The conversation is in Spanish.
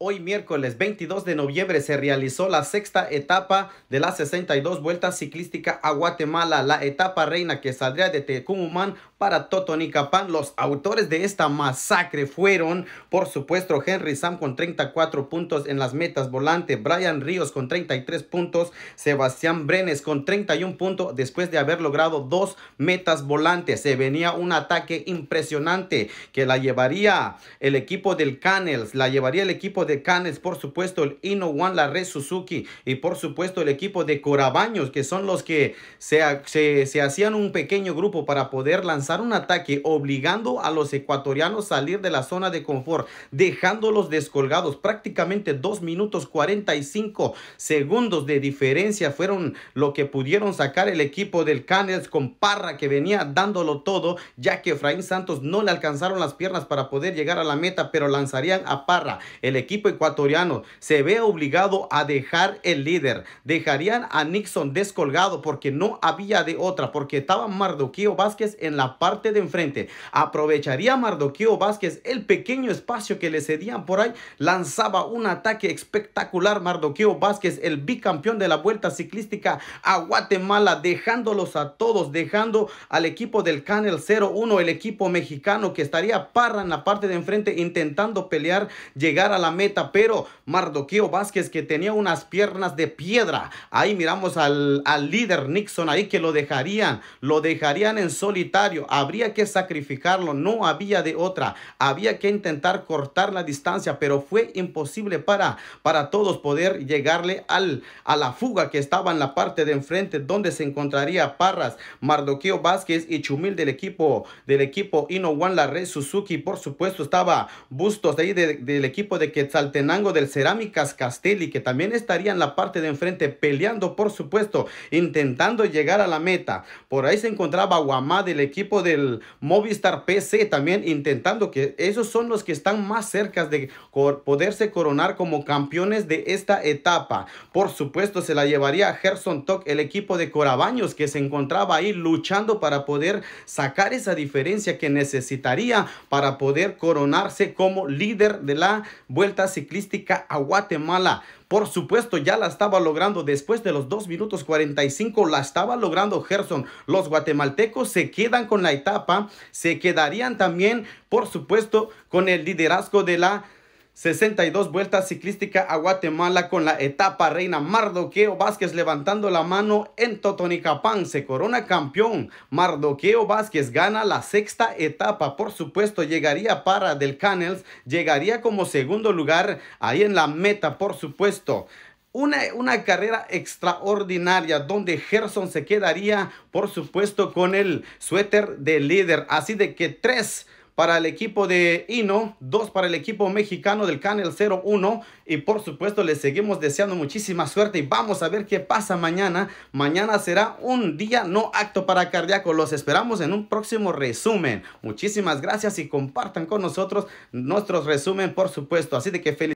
Hoy miércoles 22 de noviembre se realizó la sexta etapa de las 62 vueltas ciclística a Guatemala, la etapa reina que saldría de Tecumumán para Totonicapán. Los autores de esta masacre fueron, por supuesto, Henry Sam con 34 puntos en las metas volante, Brian Ríos con 33 puntos, Sebastián Brenes con 31 puntos después de haber logrado dos metas volantes. Se venía un ataque impresionante que la llevaría el equipo del Canels, la llevaría el equipo de Canels, por supuesto, el Ino One, la Red Suzuki y por supuesto el equipo de Corabaños, que son los que se, se hacían un pequeño grupo para poder lanzar un ataque obligando a los ecuatorianos a salir de la zona de confort, dejándolos descolgados. Prácticamente 2 minutos 45 segundos de diferencia fueron lo que pudieron sacar el equipo del Canels con Parra que venía dándolo todo, ya que Efraín Santos no le alcanzaron las piernas para poder llegar a la meta, pero lanzarían a Parra. El equipo ecuatoriano se ve obligado a dejar el líder. Dejarían a Nixon descolgado porque no había de otra, porque estaba Mardoquio Vázquez en la parte de enfrente. Aprovecharía Mardoqueo Vázquez el pequeño espacio que le cedían por ahí. Lanzaba un ataque espectacular Mardoqueo Vázquez, el bicampeón de la Vuelta Ciclística a Guatemala, dejándolos a todos, dejando al equipo del Canel 01, el equipo mexicano que estaría parra en la parte de enfrente intentando pelear, llegar a la meta, pero Mardoqueo Vázquez que tenía unas piernas de piedra. Ahí miramos al líder Nixon ahí que lo dejarían, lo dejarían en solitario habría que sacrificarlo, no había de otra, había que intentar cortar la distancia, pero fue imposible para, para todos poder llegarle al, a la fuga que estaba en la parte de enfrente donde se encontraría Parras, Mardoqueo Vázquez y Chumil del equipo del equipo la Larre Suzuki, por supuesto estaba Bustos de ahí del equipo de Quetzaltenango del Cerámicas Castelli que también estaría en la parte de enfrente peleando por supuesto, intentando llegar a la meta. Por ahí se encontraba Guamá del equipo del Movistar PC también intentando que esos son los que están más cerca de poderse coronar como campeones de esta etapa. Por supuesto se la llevaría a Gerson Toc, el equipo de Corabaños que se encontraba ahí luchando para poder sacar esa diferencia que necesitaría para poder coronarse como líder de la Vuelta Ciclística a Guatemala. Por supuesto, ya la estaba logrando después de los 2 minutos 45, la estaba logrando Gerson. Los guatemaltecos se quedan con la etapa, se quedarían también, por supuesto, con el liderazgo de la 62 vueltas ciclísticas a Guatemala con la etapa reina Mardoqueo Vázquez levantando la mano en Totonicapán. Se corona campeón. Mardoqueo Vázquez gana la sexta etapa. Por supuesto, llegaría para Del Canels. Llegaría como segundo lugar ahí en la meta, por supuesto. Una, una, carrera extraordinaria donde Gerson se quedaría, por supuesto, con el suéter de líder. Así de que tres para el equipo de Ino dos para el equipo mexicano del Canel 01 y por supuesto les seguimos deseando muchísima suerte y vamos a ver qué pasa mañana. Mañana será un día no acto para cardíaco, los esperamos en un próximo resumen. Muchísimas gracias y compartan con nosotros nuestros resumen por supuesto, así de que feliz